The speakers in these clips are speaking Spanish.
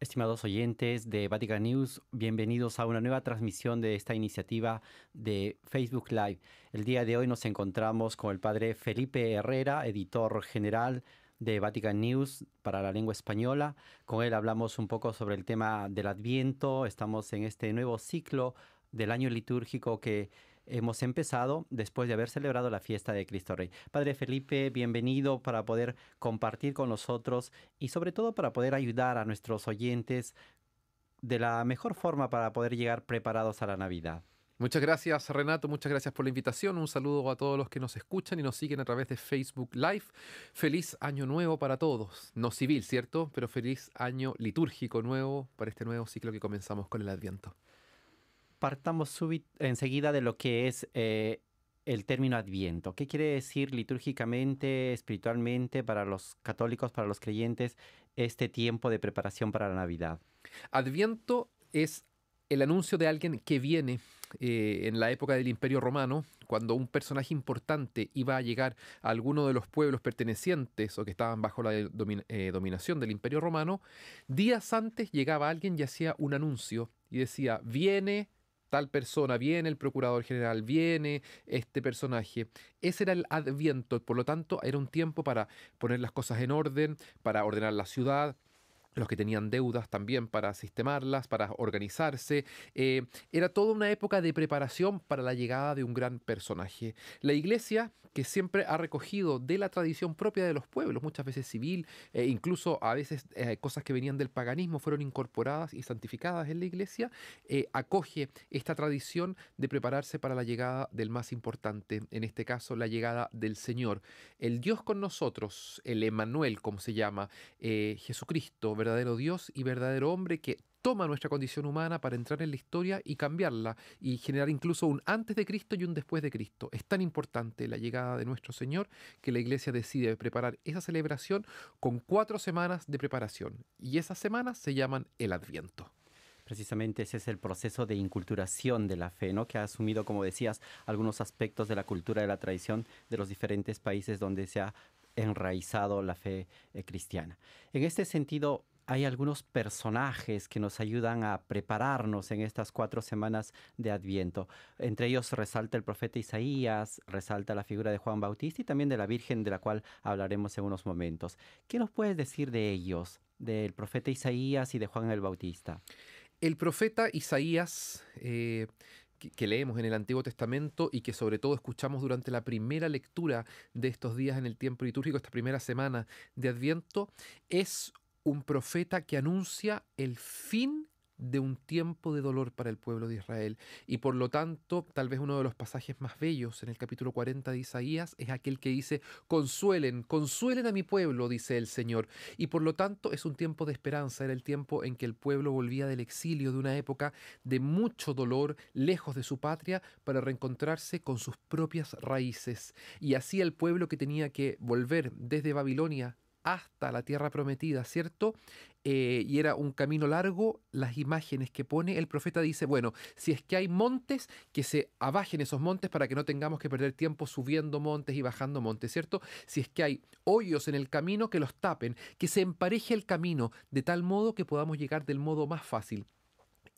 Estimados oyentes de Vatican News, bienvenidos a una nueva transmisión de esta iniciativa de Facebook Live. El día de hoy nos encontramos con el padre Felipe Herrera, editor general de Vatican News para la lengua española. Con él hablamos un poco sobre el tema del Adviento. Estamos en este nuevo ciclo del año litúrgico que hemos empezado después de haber celebrado la fiesta de Cristo Rey. Padre Felipe, bienvenido para poder compartir con nosotros y sobre todo para poder ayudar a nuestros oyentes de la mejor forma para poder llegar preparados a la Navidad. Muchas gracias Renato, muchas gracias por la invitación. Un saludo a todos los que nos escuchan y nos siguen a través de Facebook Live. Feliz año nuevo para todos. No civil, ¿cierto? Pero feliz año litúrgico nuevo para este nuevo ciclo que comenzamos con el Adviento partamos enseguida de lo que es eh, el término adviento. ¿Qué quiere decir litúrgicamente, espiritualmente, para los católicos, para los creyentes, este tiempo de preparación para la Navidad? Adviento es el anuncio de alguien que viene eh, en la época del Imperio Romano, cuando un personaje importante iba a llegar a alguno de los pueblos pertenecientes o que estaban bajo la eh, dominación del Imperio Romano, días antes llegaba alguien y hacía un anuncio y decía, viene tal persona viene, el procurador general viene, este personaje. Ese era el adviento, por lo tanto era un tiempo para poner las cosas en orden, para ordenar la ciudad, los que tenían deudas también para sistemarlas, para organizarse. Eh, era toda una época de preparación para la llegada de un gran personaje. La iglesia, que siempre ha recogido de la tradición propia de los pueblos, muchas veces civil, eh, incluso a veces eh, cosas que venían del paganismo fueron incorporadas y santificadas en la iglesia, acoge esta tradición de prepararse para la llegada del más importante, en este caso la llegada del Señor. El Dios con nosotros, el Emanuel, como se llama, Jesucristo, verdadero Dios y verdadero hombre que toma nuestra condición humana para entrar en la historia y cambiarla y generar incluso un antes de Cristo y un después de Cristo. Es tan importante la llegada de nuestro Señor que la iglesia decide preparar esa celebración con cuatro semanas de preparación y esas semanas se llaman el Adviento. Precisamente ese es el proceso de inculturación de la fe, ¿no? Que ha asumido, como decías, algunos aspectos de la cultura, de la tradición de los diferentes países donde se ha enraizado la fe eh, cristiana. En este sentido, hay algunos personajes que nos ayudan a prepararnos en estas cuatro semanas de Adviento. Entre ellos resalta el profeta Isaías, resalta la figura de Juan Bautista y también de la Virgen, de la cual hablaremos en unos momentos. ¿Qué nos puedes decir de ellos, del profeta Isaías y de Juan el Bautista? El profeta Isaías, eh, que leemos en el Antiguo Testamento y que sobre todo escuchamos durante la primera lectura de estos días en el tiempo litúrgico, esta primera semana de Adviento, es un profeta que anuncia el fin de un tiempo de dolor para el pueblo de Israel. Y por lo tanto, tal vez uno de los pasajes más bellos en el capítulo 40 de Isaías es aquel que dice, consuelen, consuelen a mi pueblo, dice el Señor. Y por lo tanto es un tiempo de esperanza, era el tiempo en que el pueblo volvía del exilio de una época de mucho dolor, lejos de su patria, para reencontrarse con sus propias raíces. Y así el pueblo que tenía que volver desde Babilonia hasta la tierra prometida, ¿cierto? Eh, y era un camino largo, las imágenes que pone el profeta dice, bueno, si es que hay montes, que se abajen esos montes para que no tengamos que perder tiempo subiendo montes y bajando montes, ¿cierto? Si es que hay hoyos en el camino, que los tapen, que se empareje el camino, de tal modo que podamos llegar del modo más fácil.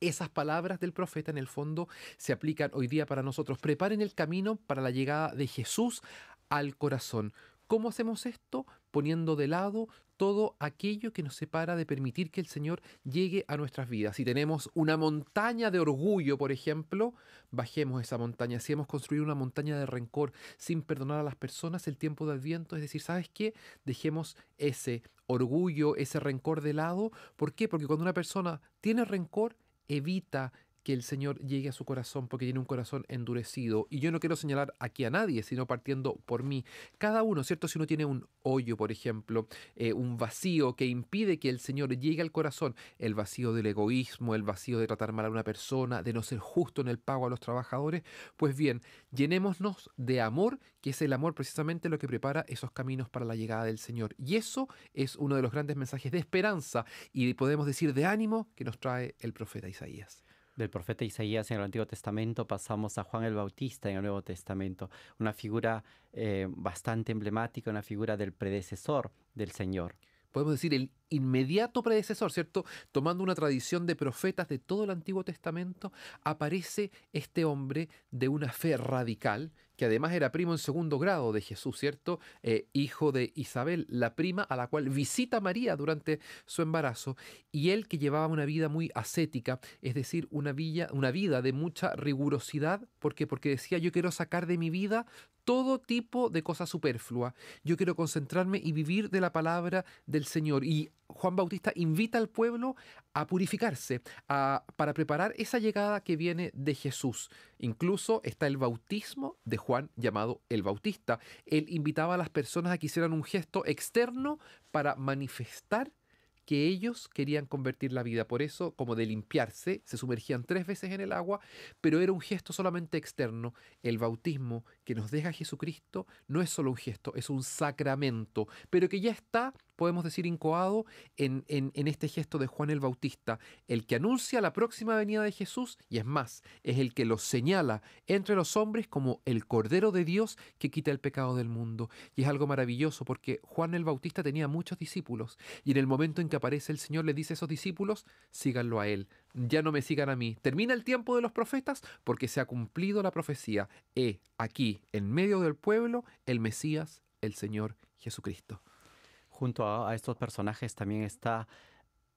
Esas palabras del profeta en el fondo se aplican hoy día para nosotros. Preparen el camino para la llegada de Jesús al corazón. ¿Cómo hacemos esto? Poniendo de lado todo aquello que nos separa de permitir que el Señor llegue a nuestras vidas. Si tenemos una montaña de orgullo, por ejemplo, bajemos esa montaña. Si hemos construido una montaña de rencor sin perdonar a las personas, el tiempo de adviento es decir, ¿sabes qué? Dejemos ese orgullo, ese rencor de lado. ¿Por qué? Porque cuando una persona tiene rencor, evita el Señor llegue a su corazón porque tiene un corazón endurecido. Y yo no quiero señalar aquí a nadie, sino partiendo por mí. Cada uno, ¿cierto? Si uno tiene un hoyo, por ejemplo, eh, un vacío que impide que el Señor llegue al corazón, el vacío del egoísmo, el vacío de tratar mal a una persona, de no ser justo en el pago a los trabajadores, pues bien, llenémonos de amor, que es el amor precisamente lo que prepara esos caminos para la llegada del Señor. Y eso es uno de los grandes mensajes de esperanza y podemos decir de ánimo que nos trae el profeta Isaías. Del profeta Isaías en el Antiguo Testamento pasamos a Juan el Bautista en el Nuevo Testamento, una figura eh, bastante emblemática, una figura del predecesor del Señor. Podemos decir el inmediato predecesor, ¿cierto? Tomando una tradición de profetas de todo el Antiguo Testamento, aparece este hombre de una fe radical que además era primo en segundo grado de Jesús, ¿cierto? Eh, hijo de Isabel, la prima a la cual visita María durante su embarazo, y él que llevaba una vida muy ascética, es decir, una, villa, una vida de mucha rigurosidad, ¿por qué? Porque decía, yo quiero sacar de mi vida todo tipo de cosas superflua. Yo quiero concentrarme y vivir de la palabra del Señor. Y Juan Bautista invita al pueblo a purificarse, a, para preparar esa llegada que viene de Jesús. Incluso está el bautismo de Juan llamado el Bautista. Él invitaba a las personas a que hicieran un gesto externo para manifestar que ellos querían convertir la vida. Por eso, como de limpiarse, se sumergían tres veces en el agua, pero era un gesto solamente externo. El bautismo que nos deja Jesucristo no es solo un gesto, es un sacramento, pero que ya está podemos decir, incoado en, este gesto de Juan el Bautista, el que anuncia la próxima venida de Jesús y es más, es el que lo señala entre los hombres como el Cordero de Dios que quita el pecado del mundo. Y es algo maravilloso porque Juan el Bautista tenía muchos discípulos y en el momento en que aparece el Señor le dice a esos discípulos, síganlo a él, ya no me sigan a mí. Termina el tiempo de los profetas porque se ha cumplido la profecía. He aquí, en medio del pueblo, el Mesías, el Señor Jesucristo junto a, estos personajes también está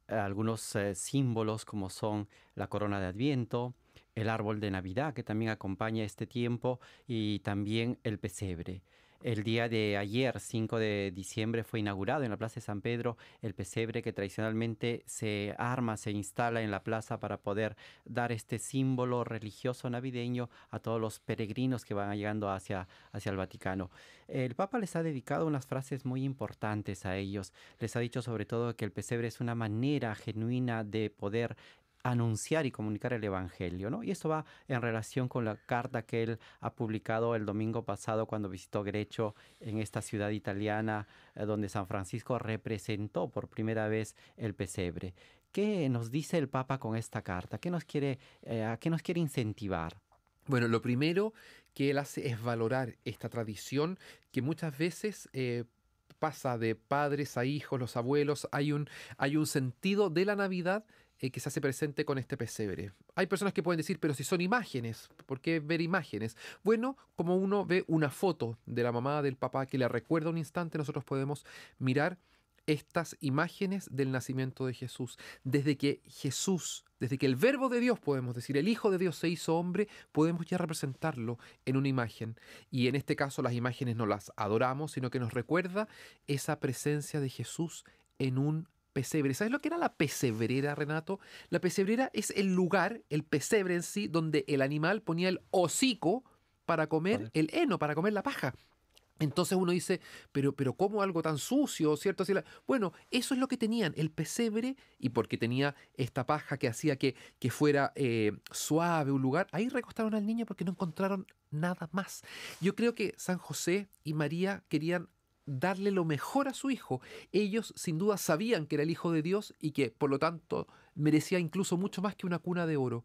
eh, algunos eh, símbolos como son la corona de Adviento, el árbol de Navidad que también acompaña este tiempo y también el pesebre. El día de ayer, 5 de diciembre, fue inaugurado en la Plaza de San Pedro el pesebre que tradicionalmente se arma, se instala en la plaza para poder dar este símbolo religioso navideño a todos los peregrinos que van llegando hacia, hacia el Vaticano. El Papa les ha dedicado unas frases muy importantes a ellos. Les ha dicho sobre todo que el pesebre es una manera genuina de poder anunciar y comunicar el Evangelio. ¿no? Y esto va en relación con la carta que él ha publicado el domingo pasado cuando visitó Grecho en esta ciudad italiana eh, donde San Francisco representó por primera vez el pesebre. ¿Qué nos dice el Papa con esta carta? ¿Qué nos quiere, eh, qué nos quiere incentivar? Bueno, lo primero que él hace es valorar esta tradición que muchas veces... Eh, pasa de padres a hijos, los abuelos, hay un, hay un sentido de la Navidad eh, que se hace presente con este pesebre. Hay personas que pueden decir, pero si son imágenes, ¿por qué ver imágenes? Bueno, como uno ve una foto de la mamá, del papá, que le recuerda un instante, nosotros podemos mirar estas imágenes del nacimiento de Jesús. Desde que Jesús, desde que el verbo de Dios, podemos decir, el Hijo de Dios se hizo hombre, podemos ya representarlo en una imagen. Y en este caso las imágenes no las adoramos, sino que nos recuerda esa presencia de Jesús en un pesebre. ¿Sabes lo que era la pesebrera, Renato? La pesebrera es el lugar, el pesebre en sí, donde el animal ponía el hocico para comer el heno, para comer la paja. Entonces uno dice, pero, pero ¿cómo algo tan sucio, cierto? la... Bueno, eso es lo que tenían, el pesebre, y porque tenía esta paja que hacía que, que fuera eh, suave un lugar, ahí recostaron al niño porque no encontraron nada más. Yo creo que San José y María querían darle lo mejor a su hijo. Ellos sin duda sabían que era el hijo de Dios y que por lo tanto merecía incluso mucho más que una cuna de oro.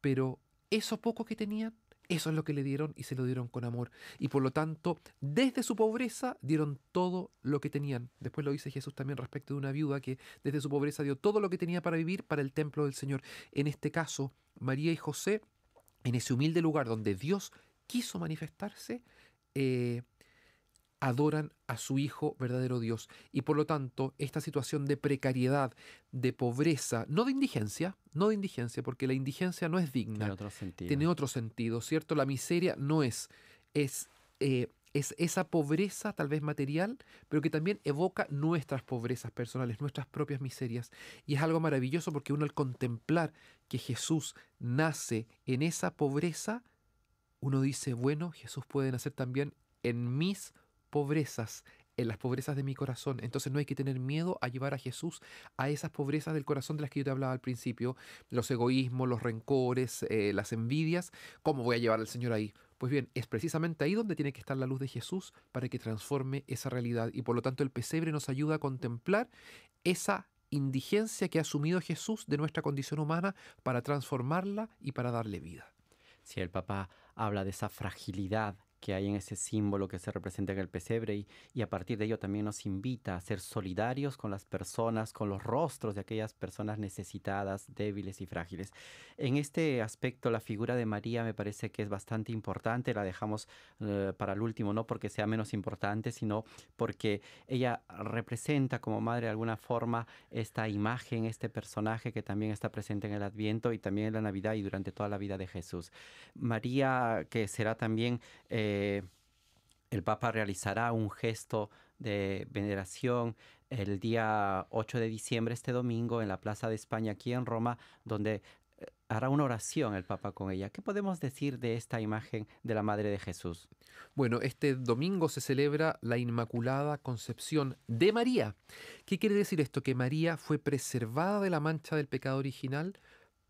Pero eso poco que tenían, eso es lo que le dieron y se lo dieron con amor. Y por lo tanto, desde su pobreza dieron todo lo que tenían. Después lo dice Jesús también respecto de una viuda que desde su pobreza dio todo lo que tenía para vivir para el templo del Señor. En este caso, María y José, en ese humilde lugar donde Dios quiso manifestarse, eh, adoran a su Hijo verdadero Dios. Y por lo tanto, esta situación de precariedad, de pobreza, no de indigencia, no de indigencia, porque la indigencia no es digna. Tiene otro sentido. Tiene otro sentido, ¿cierto? La miseria no es. Es, eh, es esa pobreza, tal vez material, pero que también evoca nuestras pobrezas personales, nuestras propias miserias. Y es algo maravilloso porque uno al contemplar que Jesús nace en esa pobreza, uno dice, bueno, Jesús puede nacer también en mis pobrezas, en las pobrezas de mi corazón. Entonces no hay que tener miedo a llevar a Jesús a esas pobrezas del corazón de las que yo te hablaba al principio, los egoísmos, los rencores, eh, las envidias. ¿Cómo voy a llevar al Señor ahí? Pues bien, es precisamente ahí donde tiene que estar la luz de Jesús para que transforme esa realidad. Y por lo tanto el pesebre nos ayuda a contemplar esa indigencia que ha asumido Jesús de nuestra condición humana para transformarla y para darle vida. Si el papá habla de esa fragilidad que hay en ese símbolo que se representa en el pesebre y, a partir de ello también nos invita a ser solidarios con las personas, con los rostros de aquellas personas necesitadas, débiles y frágiles. En este aspecto la figura de María me parece que es bastante importante, la dejamos eh, para el último, no porque sea menos importante, sino porque ella representa como madre de alguna forma esta imagen, este personaje que también está presente en el Adviento y también en la Navidad y durante toda la vida de Jesús. María que será también... Eh, eh, el Papa realizará un gesto de veneración el día 8 de diciembre, este domingo, en la Plaza de España, aquí en Roma, donde eh, hará una oración el Papa con ella. ¿Qué podemos decir de esta imagen de la Madre de Jesús? Bueno, este domingo se celebra la Inmaculada Concepción de María. ¿Qué quiere decir esto? Que María fue preservada de la mancha del pecado original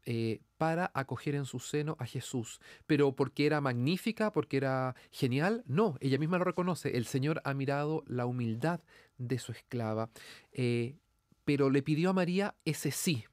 eh, para acoger en su seno a Jesús. Pero porque era magnífica, porque era genial, no, ella misma lo reconoce. El Señor ha mirado la humildad de su esclava, eh, pero le pidió a María ese sí.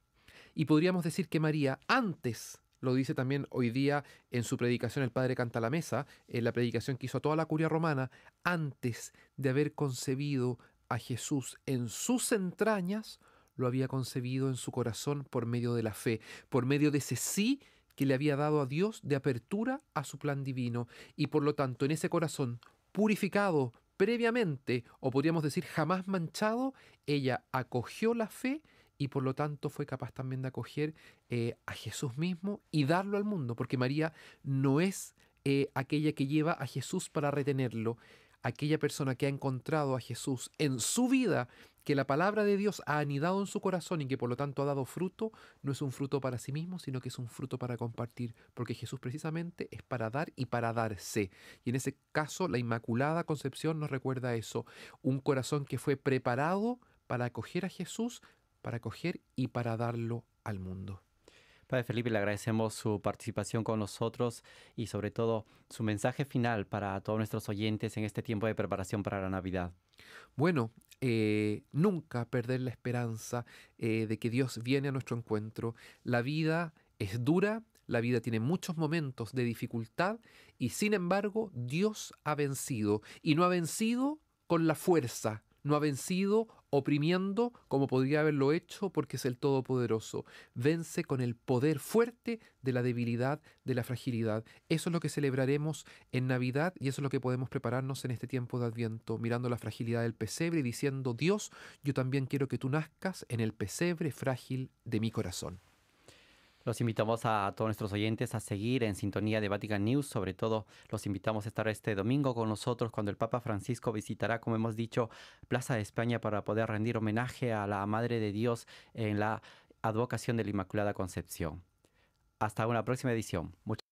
Y podríamos decir que María antes lo dice también hoy día en su predicación el Padre Canta la Mesa, en la predicación que hizo a toda la curia romana, antes de haber concebido a Jesús en sus entrañas, lo había concebido en su corazón por medio de la fe, por medio de ese sí que le había dado a Dios de apertura a su plan divino, y por lo tanto en ese corazón purificado previamente, o podríamos decir jamás manchado, ella acogió la fe y por lo tanto fue capaz también de acoger eh, a Jesús mismo y darlo al mundo, porque María no es eh, aquella que lleva a Jesús para retenerlo, aquella persona que ha encontrado a Jesús en su vida que la palabra de Dios ha anidado en su corazón y que por lo tanto ha dado fruto, no es un fruto para sí mismo, sino que es un fruto para compartir, porque Jesús precisamente es para dar y para darse. Y en ese caso la Inmaculada Concepción nos recuerda eso, un corazón que fue preparado para acoger a Jesús, para acoger y para darlo al mundo. Padre Felipe, le agradecemos su participación con nosotros y sobre todo su mensaje final para todos nuestros oyentes en este tiempo de preparación para la Navidad. Bueno, eh, nunca perder la esperanza eh, de que Dios viene a nuestro encuentro. La vida es dura, la vida tiene muchos momentos de dificultad y sin embargo Dios ha vencido y no ha vencido con la fuerza no ha vencido oprimiendo como podría haberlo hecho porque es el Todopoderoso. Vence con el poder fuerte de la debilidad, de la fragilidad. Eso es lo que celebraremos en Navidad y eso es lo que podemos prepararnos en este tiempo de Adviento, mirando la fragilidad del pesebre y diciendo, Dios, yo también quiero que tú nazcas en el pesebre frágil de mi corazón. Los invitamos a todos nuestros oyentes a seguir en sintonía de Vatican News, sobre todo los invitamos a estar este domingo con nosotros cuando el Papa Francisco visitará, como hemos dicho, Plaza de España para poder rendir homenaje a la Madre de Dios en la advocación de la Inmaculada Concepción. Hasta una próxima edición. Muchas